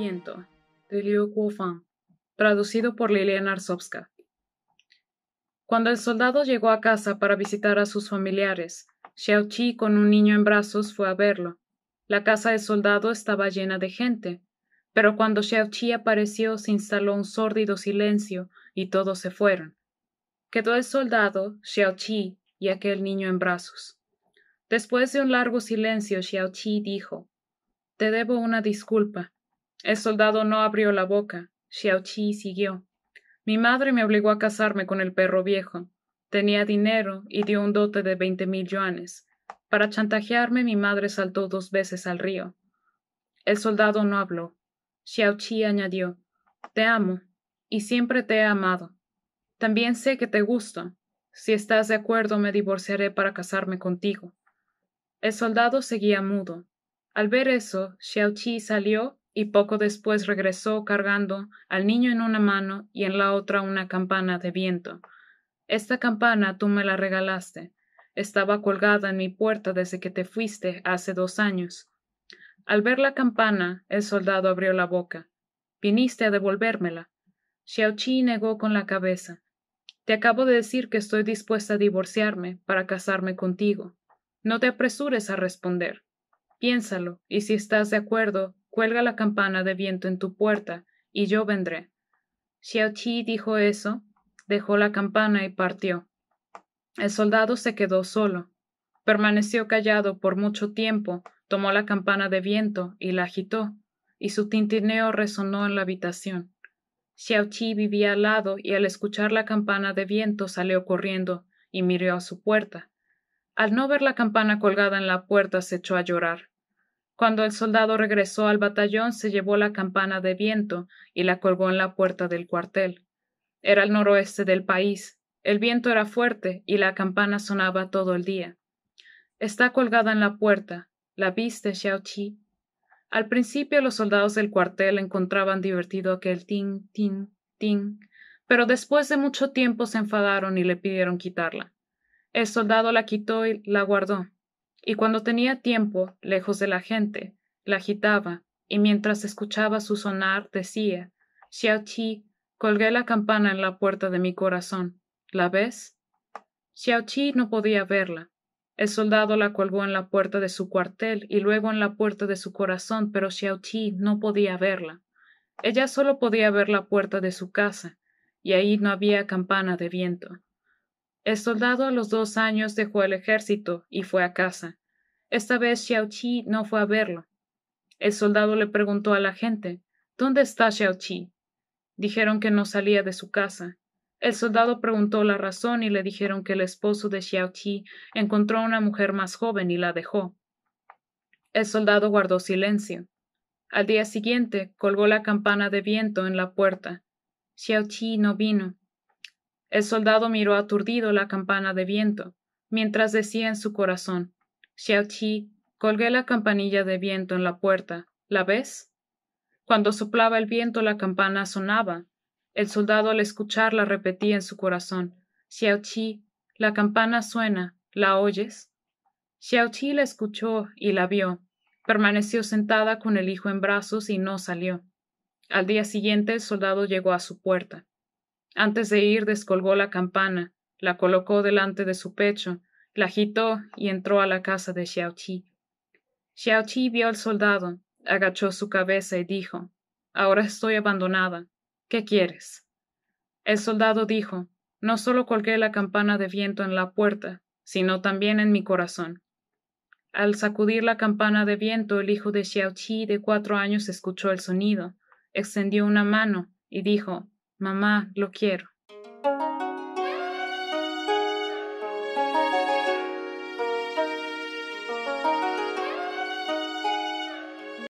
de traducido por Liliana Cuando el soldado llegó a casa para visitar a sus familiares, Xiao Qi con un niño en brazos fue a verlo. La casa del soldado estaba llena de gente, pero cuando Xiao Qi apareció se instaló un sórdido silencio y todos se fueron. Quedó el soldado, Xiao Qi y aquel niño en brazos. Después de un largo silencio, Xiao Qi dijo: Te debo una disculpa. El soldado no abrió la boca. Xiao siguió. Mi madre me obligó a casarme con el perro viejo. Tenía dinero y dio un dote de veinte mil yuanes. Para chantajearme, mi madre saltó dos veces al río. El soldado no habló. Xiao añadió: Te amo y siempre te he amado. También sé que te gusta. Si estás de acuerdo, me divorciaré para casarme contigo. El soldado seguía mudo. Al ver eso, Xiao salió y poco después regresó cargando al niño en una mano y en la otra una campana de viento. Esta campana tú me la regalaste. Estaba colgada en mi puerta desde que te fuiste hace dos años. Al ver la campana, el soldado abrió la boca. Viniste a devolvérmela. Xiaoqi negó con la cabeza. Te acabo de decir que estoy dispuesta a divorciarme para casarme contigo. No te apresures a responder. Piénsalo, y si estás de acuerdo, cuelga la campana de viento en tu puerta, y yo vendré. Xiao Qi dijo eso, dejó la campana y partió. El soldado se quedó solo. Permaneció callado por mucho tiempo, tomó la campana de viento y la agitó, y su tintineo resonó en la habitación. Xiao Qi vivía al lado y al escuchar la campana de viento salió corriendo y miró a su puerta. Al no ver la campana colgada en la puerta se echó a llorar. Cuando el soldado regresó al batallón, se llevó la campana de viento y la colgó en la puerta del cuartel. Era el noroeste del país. El viento era fuerte y la campana sonaba todo el día. Está colgada en la puerta. ¿La viste, Xiao Qi? Al principio los soldados del cuartel encontraban divertido aquel tin, tin, tin, pero después de mucho tiempo se enfadaron y le pidieron quitarla. El soldado la quitó y la guardó y cuando tenía tiempo, lejos de la gente, la agitaba, y mientras escuchaba su sonar decía Xiao Qi, colgué la campana en la puerta de mi corazón. ¿La ves? Xiao Qi no podía verla. El soldado la colgó en la puerta de su cuartel y luego en la puerta de su corazón, pero Xiao Qi no podía verla. Ella solo podía ver la puerta de su casa, y ahí no había campana de viento. El soldado a los dos años dejó el ejército y fue a casa. Esta vez Xiao Qi no fue a verlo. El soldado le preguntó a la gente, ¿Dónde está Xiao Qi? Dijeron que no salía de su casa. El soldado preguntó la razón y le dijeron que el esposo de Xiao Qi encontró una mujer más joven y la dejó. El soldado guardó silencio. Al día siguiente colgó la campana de viento en la puerta. Xiao Qi no vino. El soldado miró aturdido la campana de viento, mientras decía en su corazón Xiao Qi, colgué la campanilla de viento en la puerta. ¿La ves? Cuando soplaba el viento la campana sonaba. El soldado al escucharla repetía en su corazón Xiao Qi, la campana suena. ¿La oyes? Xiao Qi la escuchó y la vio. Permaneció sentada con el hijo en brazos y no salió. Al día siguiente el soldado llegó a su puerta. Antes de ir descolgó la campana, la colocó delante de su pecho, la agitó y entró a la casa de Xiao Xiaoqi vio al soldado, agachó su cabeza y dijo Ahora estoy abandonada. ¿Qué quieres? El soldado dijo No solo colgué la campana de viento en la puerta, sino también en mi corazón. Al sacudir la campana de viento, el hijo de Xiao de cuatro años escuchó el sonido, extendió una mano y dijo Mamá, lo quiero.